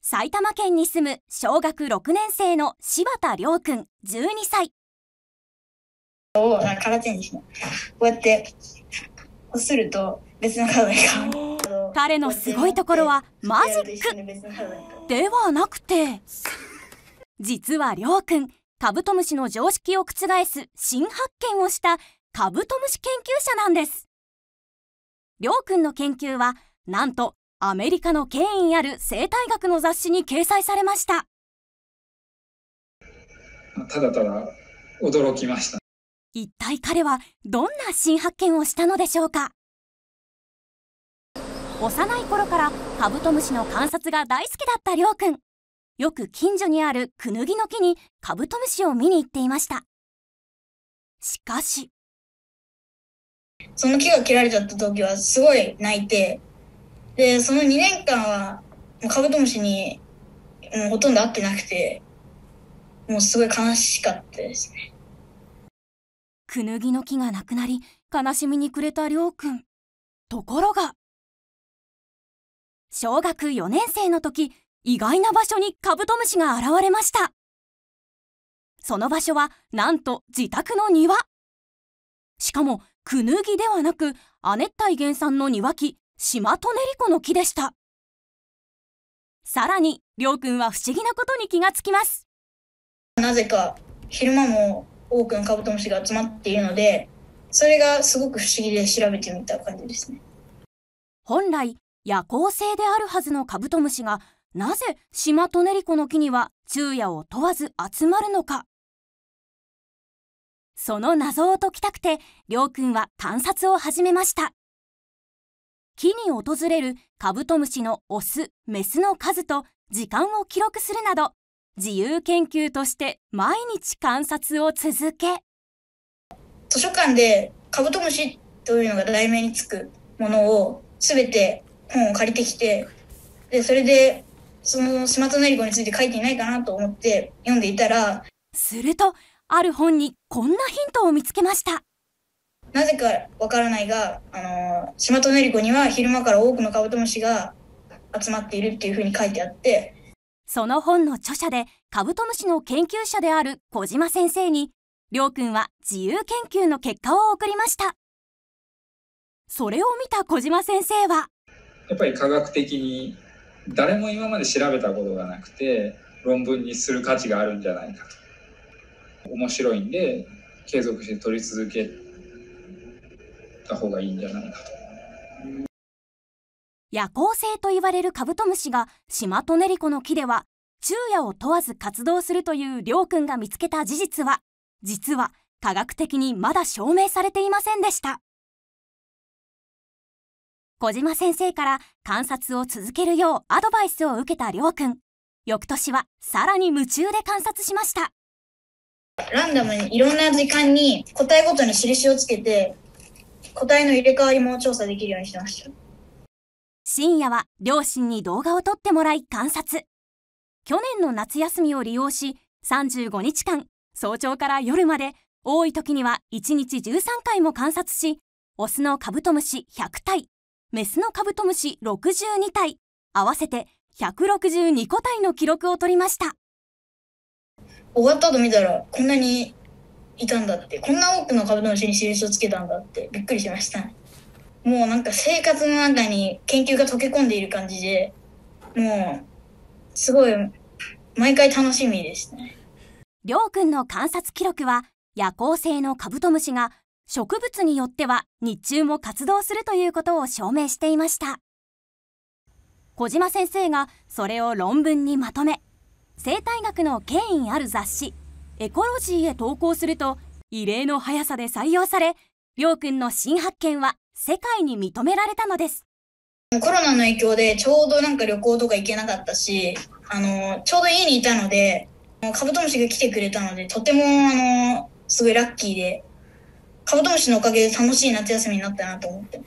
埼玉県に住む小学6年生の柴田亮君12歳を形にこうやってこすると別のカに変わる彼のすごいところはマジックではなくて実は亮君カブトムシの常識を覆す新発見をしたカブトムシ研究者なんです亮君の研究はなんとアメリカの権威ある生態学の雑誌に掲載されましたただただ驚きました一体彼はどんな新発見をしたのでしょうか幼い頃からカブトムシの観察が大好きだったりょうくんよく近所にあるクヌギの木にカブトムシを見に行っていましたしかしその木が切られちゃった時はすごい泣いてで、その2年間は、もうカブトムシに、もうほとんど会ってなくて、もうすごい悲しかったですね。クヌギの木がなくなり、悲しみに暮れたりょうくん。ところが、小学4年生の時、意外な場所にカブトムシが現れました。その場所は、なんと自宅の庭。しかも、クヌギではなく亜熱帯原産の庭木島トネリコの木でしたさらにりょうくんは不思議なことに気がつきますなぜか昼間も多くのカブトムシが集まっているのでそれがすごく不思議で調べてみた感じですね本来夜行性であるはずのカブトムシがなぜシマトネリコの木には昼夜を問わず集まるのかその謎を解きたくてりょうくんは観察を始めました木に訪れるカブトムシのオスメスの数と時間を記録するなど自由研究として毎日観察を続け図書館でカブトムシというのが題名につくものを全て本を借りてきてでそれでその島田成子について書いていないかなと思って読んでいたらするとある本にこんなヒントを見つけましたなぜかわからないが、あの、島とねり子には昼間から多くのカブトムシが集まっているっていうふうに書いてあって、その本の著者でカブトムシの研究者である小島先生に、りょうくんは自由研究の結果を送りました。それを見た小島先生は。やっぱり科学的に誰も今まで調べたことがなくて論文にする価値があるんじゃないかと。面白いんで継続して取り続けった方がいいんじゃないかと。夜行性と言われるカブトムシがシマトネリコの木では昼夜を問わず活動するというりょうくんが見つけた事実は実は科学的にまだ証明されていませんでした小島先生から観察を続けるようアドバイスを受けたりょうくん翌年はさらに夢中で観察しましたランダムにいろんな時間に答えごとに印をつけて個体の入れ替わりも調査できるようにしてました。深夜は両親に動画を撮ってもらい観察。去年の夏休みを利用し、35日間、早朝から夜まで、多い時には1日13回も観察し、オスのカブトムシ100体、メスのカブトムシ62体、合わせて162個体の記録を取りました。終わったと見たら、こんなにいたんだってこんな多くのカブトムシに印をつけたんだってびっくりしましたもうなんか生活の中に研究が溶け込んでいる感じでもうすごい毎回楽しみですねりょうくんの観察記録は夜行性のカブトムシが植物によっては日中も活動するということを証明していました小島先生がそれを論文にまとめ生態学の権威ある雑誌エコロジーへ投稿すると、異例の速さで採用され、りょうくんの新発見は世界に認められたのです。コロナの影響でちょうどなんか旅行とか行けなかったし、あの、ちょうど家にいたので、カブトムシが来てくれたので、とてもあの、すごいラッキーで、カブトムシのおかげで楽しい夏休みになったなと思って。